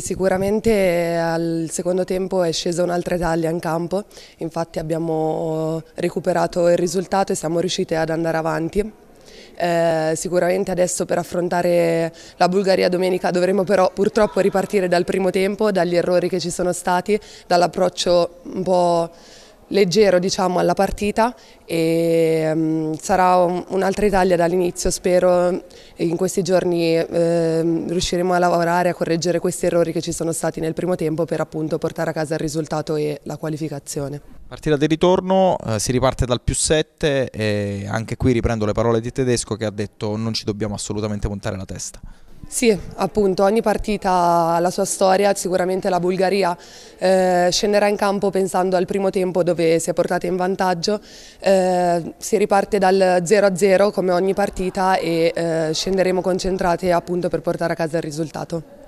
Sicuramente al secondo tempo è scesa un'altra Italia in campo, infatti abbiamo eh, recuperato il risultato e siamo riusciti ad andare avanti. Eh, sicuramente adesso per affrontare la Bulgaria domenica dovremo però purtroppo ripartire dal primo tempo, dagli errori che ci sono stati, dall'approccio un po' leggero diciamo, alla partita e um, sarà un'altra Italia dall'inizio, spero in questi giorni eh, riusciremo a lavorare, a correggere questi errori che ci sono stati nel primo tempo per appunto portare a casa il risultato e la qualificazione. Partita di ritorno, eh, si riparte dal più 7 e anche qui riprendo le parole di Tedesco che ha detto non ci dobbiamo assolutamente puntare la testa. Sì, appunto, ogni partita ha la sua storia, sicuramente la Bulgaria eh, scenderà in campo pensando al primo tempo dove si è portata in vantaggio, eh, si riparte dal 0-0 come ogni partita e eh, scenderemo concentrate appunto per portare a casa il risultato.